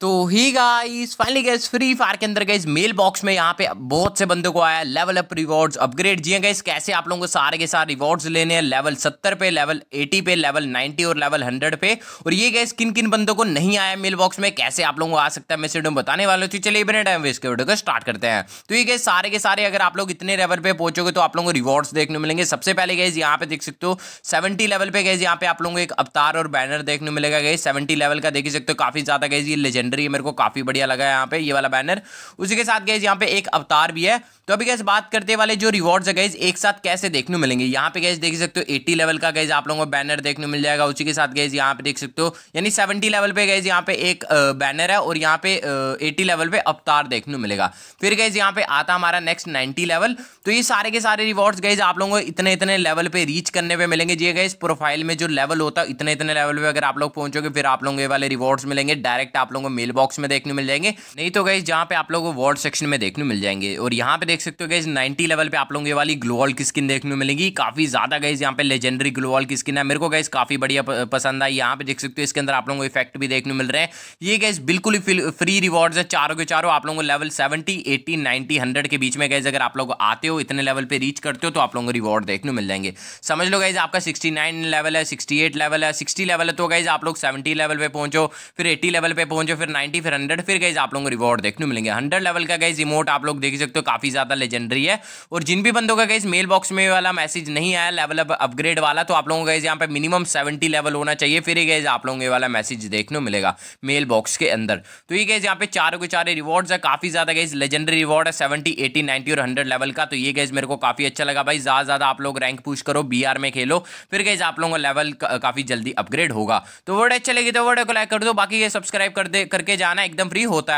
तो ही guys finally guys Free Fire के अंदर गए मेल बॉक्स में यहाँ पे बहुत से बंदों को आया लेवल अप रिवॉर्ड्स अपग्रेड जी गए कैसे आप लोगों को सारे के सारे रिवॉर्ड्स लेने हैं लेवल सत्तर पे लेवल एटी पे लेवल नाइनटी और लेवल हंड्रेड पे और ये गैस किन किन बंदों को नहीं आया मेल बॉक्स में कैसे आप लोगों को आ सकता है मैं सीडियो बताने वाले हूँ तो चलिए बिना टाइम वेस्ट के वीडियो को स्टार्ट करते हैं तो ये गैस सारे के सारे अगर आप लोग इतने लेवल पे पहुंचोगे तो आप लोगों को रिवॉर्ड्स देखने मिलेंगे सबसे पहले गए यहाँ पे देख सकते हो सेवेंटी लेवल पे गैस यहाँ पे आप लोगों को एक अवतार और बैनर देखने मिलेगा गए सेवेंटी लेवल का देख सकते हो काफी ज्यादा गैस ये लेजेंड कैलेंडर ये मेरे को काफ़ी बढ़िया लगा है यहाँ पे ये वाला बैनर उसी के साथ गए यहाँ पे एक अवतार भी है तो अभी गैस बात करते वाले जो रिवॉर्ड्स है गैस एक साथ कैसे देखने को मिलेंगे यहाँ पे गैस देख सकते हो एटी लेवल का गैस आप लोगों को बैनर देखने मिल जाएगा उसी के साथ गैस यहाँ पे देख सकते हो यानी सेवेंटी लेवल पे गैस यहाँ पे एक बैनर है और यहाँ पे एटी लेवल पे अवतार देखने को मिलेगा फिर गैस यहाँ पे आता हमारा नेक्स्ट नाइन्टी लेवल तो ये सारे के सारे रिवॉर्ड्स गैस आप लोगों को इतने इतने लेवल पे रीच करने पे मिलेंगे जी गैस प्रोफाइल में जो लेवल होता है इतने इतने लेवल पे अगर आप लोग पहुंचोगे फिर आप लोगों को ये वाले रिवॉर्ड्स मिलेंगे डायरेक्ट आप लोगों को मेल बॉक्स में देखने मिल जाएंगे नहीं तो गई जहाँ पे आप लोगों को वार्ड सेक्शन में देखने मिल जाएंगे और यहाँ पे देख सकते हो गई नाइनटी लेवल पे आप लोगों ये वाली ग्लोवल की स्किन देखने मिलेगी काफी ज्यादा गई यहाँ पे लेजेंडरी ग्लोवल की स्किन है मेरे को गई काफी बढ़िया पसंद आई यहाँ पे देख सकते हो इसके अंदर आप लोगों को इफेक्ट भी देखने मिल रहे हैं ये गैस बिल्कुल ही फ्री रिवॉर्ड है चारों के चारों आप लोगों को level seventy eighty ninety hundred के बीच में गैस अगर आप लोग आते हो इतने लेवल पे रीच करते हो तो आप लोगों को रिवॉर्ड देखने मिल जाएंगे समझ लो गई आपका सिक्सटी लेवल है सिक्सटी लेवल है सिक्सटी लेवल है तो गई आप लोग सेवेंटी लेवल पे पहुंचो फिर एटी लेवल पे पहुंचो फिर फिर नाइन्टी फिर हंड्रेड फिर गई आप लोगों को रिवॉर्ड देखने मिलेंगे हंड्रेड लेवल का गई रिमोट आप लोग देख सकते हो काफी ज्यादा लेजेंडरी है और जिन भी बंदों का गई मेल बॉक्स में वाला मैसेज नहीं आया लेवल अप अपग्रेड वाला तो आप लोगों का यहाँ पे मिनिमम सेवेंटी लेवल होना चाहिए फिर गई आप लोगों को वाला मैसेज देखने मिलेगा मेल बॉक्स के अंदर तो ये गई यहाँ पे चारों के चार रिवॉर्ड है काफी ज्यादा गई लेजेंडरी रिवॉर्ड है सेवेंटी एटी नाइनटी और हंड्रेड लेवल का तो ये गई मेरे को काफी अच्छा लगा भाई ज्यादा ज्यादा आप लोग रैंक पूछ करो बी में खेलो फिर गई आप लोगों का लेवल काफी जल्दी अपग्रेड होगा तो वर्ड अच्छा लगे तो वर्ड को लाइक कर दो बाकी ये सब्सक्राइब कर दे कर करके जाना एकदम फ्री होता है